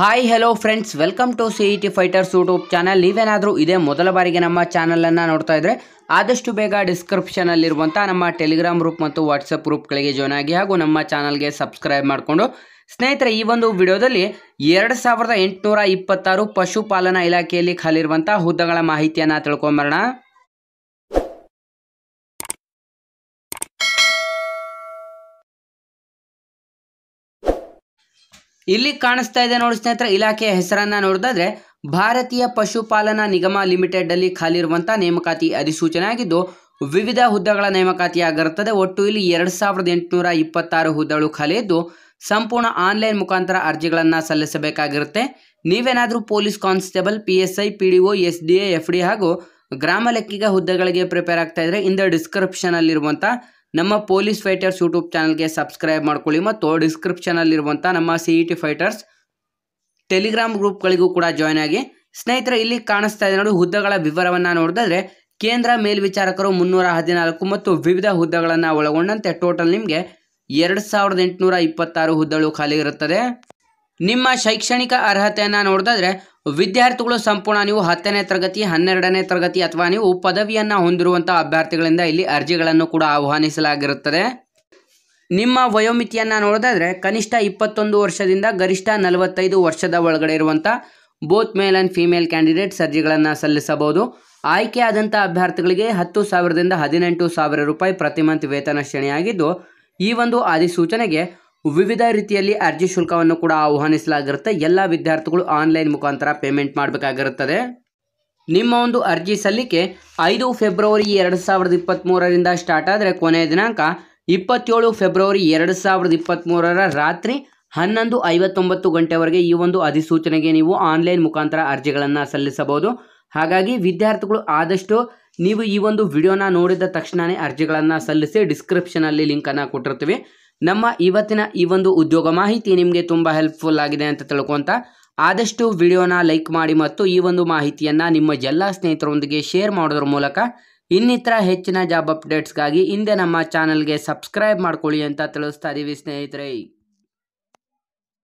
hi hello friends welcome to C E T fighters YouTube channel ನೀವೇನಾದರೂ ಇದೇ ಮೊದಲ ಬಾರಿಗೆ ನಮ್ಮ ಚಾನಲನ್ನು ನೋಡ್ತಾ ಇದ್ರೆ ಆದಷ್ಟು ಬೇಗ ಡಿಸ್ಕ್ರಿಪ್ಷನಲ್ಲಿರುವಂಥ ನಮ್ಮ ಟೆಲಿಗ್ರಾಮ್ ಗ್ರೂಪ್ ಮತ್ತು ವಾಟ್ಸಪ್ ಗ್ರೂಪ್ಗಳಿಗೆ ಜಾಯ್ನ್ ಆಗಿ ಹಾಗೂ ನಮ್ಮ ಚಾನಲ್ಗೆ ಸಬ್ಸ್ಕ್ರೈಬ್ ಮಾಡಿಕೊಂಡು ಸ್ನೇಹಿತರೆ ಈ ಒಂದು ವಿಡಿಯೋದಲ್ಲಿ ಎರಡು ಸಾವಿರದ ಎಂಟುನೂರ ಇಪ್ಪತ್ತಾರು ಪಶುಪಾಲನಾ ಇಲಾಖೆಯಲ್ಲಿ ಖಾಲಿರುವಂಥ ಹುದ್ದೆಗಳ ಮಾಹಿತಿಯನ್ನು ತಿಳ್ಕೊಂಬರೋಣ ಇಲ್ಲಿ ಕಾಣಿಸ್ತಾ ಇದೆ ನೋಡಿ ಸ್ನೇಹಿತರೆ ಇಲಾಖೆಯ ಹೆಸರನ್ನ ನೋಡಿದ್ರೆ ಭಾರತೀಯ ಪಶುಪಾಲನಾ ನಿಗಮ ಲಿಮಿಟೆಡ್ ಅಲ್ಲಿ ಖಾಲಿ ಇರುವಂತಹ ನೇಮಕಾತಿ ಅಧಿಸೂಚನೆ ಆಗಿದ್ದು ವಿವಿಧ ಹುದ್ದೆಗಳ ನೇಮಕಾತಿಯಾಗಿರುತ್ತದೆ ಒಟ್ಟು ಇಲ್ಲಿ ಎರಡ್ ಸಾವಿರದ ಎಂಟುನೂರ ಇಪ್ಪತ್ತಾರು ಹುದ್ದೆಗಳು ಖಾಲಿ ಇದ್ದು ಸಂಪೂರ್ಣ ಆನ್ಲೈನ್ ಮುಖಾಂತರ ಅರ್ಜಿಗಳನ್ನು ಸಲ್ಲಿಸಬೇಕಾಗಿರುತ್ತೆ ನೀವೇನಾದರೂ police constable P S I P D S D A F D ಹಾಗೂ ಗ್ರಾಮ ಲೆಕ್ಕಿಗ ಹುದ್ದೆಗಳಿಗೆ ಪ್ರಿಪೇರ್ ಆಗ್ತಾ ಇದ್ರೆ ಇಂದ ಅಲ್ಲಿರುವಂತಹ ನಮ್ಮ ಪೊಲೀಸ್ ಫೈಟರ್ಸ್ ಯೂಟ್ಯೂಬ್ ಚಾನಲ್ಗೆ ಸಬ್ಸ್ಕ್ರೈಬ್ ಮಾಡ್ಕೊಳ್ಳಿ ಮತ್ತು ಡಿಸ್ಕ್ರಿಪ್ಷನಲ್ಲಿರುವಂಥ ನಮ್ಮ C E T fighters Telegram ಗ್ರೂಪ್ಗಳಿಗೂ ಕೂಡ ಜಾಯ್ನ್ ಆಗಿ ಸ್ನೇಹಿತರೆ ಇಲ್ಲಿ ಕಾಣಿಸ್ತಾ ಇದೆ ನೋಡಿ ಹುದ್ದೆಗಳ ವಿವರವನ್ನು ನೋಡಿದ್ರೆ ಕೇಂದ್ರ ಮೇಲ್ವಿಚಾರಕರು ಮುನ್ನೂರ ಹದಿನಾಲ್ಕು ಮತ್ತು ವಿವಿಧ ಹುದ್ದೆಗಳನ್ನು ಒಳಗೊಂಡಂತೆ ಟೋಟಲ್ ನಿಮಗೆ ಎರಡು ಸಾವಿರದ ಎಂಟುನೂರ ಇಪ್ಪತ್ತಾರು ಹುದ್ದೆಗಳು ಖಾಲಿ ಇರುತ್ತದೆ ನಿಮ್ಮ ಶೈಕ್ಷಣಿಕ ಅರ್ಹತೆಯನ್ನು ನೋಡಿದ್ರೆ ವಿದ್ಯಾರ್ಥಿಗಳು ಸಂಪೂರ್ಣ ನೀವು ಹತ್ತನೇ ತರಗತಿ ಹನ್ನೆರಡನೇ ತರಗತಿ ಅಥವಾ ನೀವು ಪದವಿಯನ್ನು ಹೊಂದಿರುವಂಥ ಅಭ್ಯರ್ಥಿಗಳಿಂದ ಇಲ್ಲಿ ಅರ್ಜಿಗಳನ್ನು ಕೂಡ ಆಹ್ವಾನಿಸಲಾಗಿರುತ್ತದೆ ನಿಮ್ಮ ವಯೋಮಿತಿಯನ್ನು ನೋಡೋದಾದರೆ ಕನಿಷ್ಠ ಇಪ್ಪತ್ತೊಂದು ವರ್ಷದಿಂದ ಗರಿಷ್ಠ ನಲವತ್ತೈದು ವರ್ಷದ ಒಳಗಡೆ ಇರುವಂಥ both male and female candidates ಅರ್ಜಿಗಳನ್ನು ಸಲ್ಲಿಸಬಹುದು ಆಯ್ಕೆಯಾದಂಥ ಅಭ್ಯರ್ಥಿಗಳಿಗೆ ಹತ್ತು ಸಾವಿರದಿಂದ ಹದಿನೆಂಟು ಸಾವಿರ ರೂಪಾಯಿ ಪ್ರತಿ ಮಂತ್ ವೇತನ ಶ್ರೇಣಿಯಾಗಿದ್ದು ಈ ಒಂದು ಅಧಿಸೂಚನೆಗೆ ವಿವಿಧ ರೀತಿಯಲ್ಲಿ ಅರ್ಜಿ ಶುಲ್ಕವನ್ನು ಕೂಡ ಆಹ್ವಾನಿಸಲಾಗಿರುತ್ತೆ ಎಲ್ಲ ವಿದ್ಯಾರ್ಥಿಗಳು ಆನ್ಲೈನ್ ಮುಖಾಂತರ ಪೇಮೆಂಟ್ ಮಾಡಬೇಕಾಗಿರುತ್ತದೆ ನಿಮ್ಮ ಒಂದು ಅರ್ಜಿ ಸಲ್ಲಿಕೆ ಐದು ಫೆಬ್ರವರಿ ಎರಡು ಸಾವಿರದ ಇಪ್ಪತ್ತ್ಮೂರರಿಂದ ಸ್ಟಾರ್ಟ್ ಆದರೆ ಕೊನೆಯ ದಿನಾಂಕ ಇಪ್ಪತ್ತೇಳು ಫೆಬ್ರವರಿ ಎರಡು ಸಾವಿರದ ಇಪ್ಪತ್ತ್ಮೂರರ ರಾತ್ರಿ ಹನ್ನೊಂದು ಐವತ್ತೊಂಬತ್ತು ಗಂಟೆವರೆಗೆ ಈ ಒಂದು ಅಧಿಸೂಚನೆಗೆ ನೀವು ಆನ್ಲೈನ್ ಮುಖಾಂತರ ಅರ್ಜಿಗಳನ್ನು ಸಲ್ಲಿಸಬಹುದು ಹಾಗಾಗಿ ವಿದ್ಯಾರ್ಥಿಗಳು ಆದಷ್ಟು ನೀವು ಈ ಒಂದು ವಿಡಿಯೋನ ನೋಡಿದ ತಕ್ಷಣವೇ ಅರ್ಜಿಗಳನ್ನು ಸಲ್ಲಿಸಿ ಡಿಸ್ಕ್ರಿಪ್ಷನಲ್ಲಿ ಲಿಂಕನ್ನು ಕೊಟ್ಟಿರ್ತೀವಿ ನಮ್ಮ ಇವತ್ತಿನ ಈ ಒಂದು ಉದ್ಯೋಗ ಮಾಹಿತಿ ನಿಮಗೆ ತುಂಬ ಹೆಲ್ಪ್ಫುಲ್ ಆಗಿದೆ ಅಂತ ತಿಳ್ಕೊಂತ ಆದಷ್ಟು ವಿಡಿಯೋನ ಲೈಕ್ ಮಾಡಿ ಮತ್ತು ಈ ಒಂದು ಮಾಹಿತಿಯನ್ನು ನಿಮ್ಮ ಎಲ್ಲ ಸ್ನೇಹಿತರೊಂದಿಗೆ ಶೇರ್ ಮಾಡೋದ್ರ ಮೂಲಕ ಇನ್ನಿತರ ಹೆಚ್ಚಿನ ಜಾಬ್ ಅಪ್ಡೇಟ್ಸ್ಗಾಗಿ ಹಿಂದೆ ನಮ್ಮ ಚಾನಲ್ಗೆ ಸಬ್ಸ್ಕ್ರೈಬ್ ಮಾಡ್ಕೊಳ್ಳಿ ಅಂತ ತಿಳಿಸ್ತಾ ಇದ್ದೀವಿ ಸ್ನೇಹಿತರೆ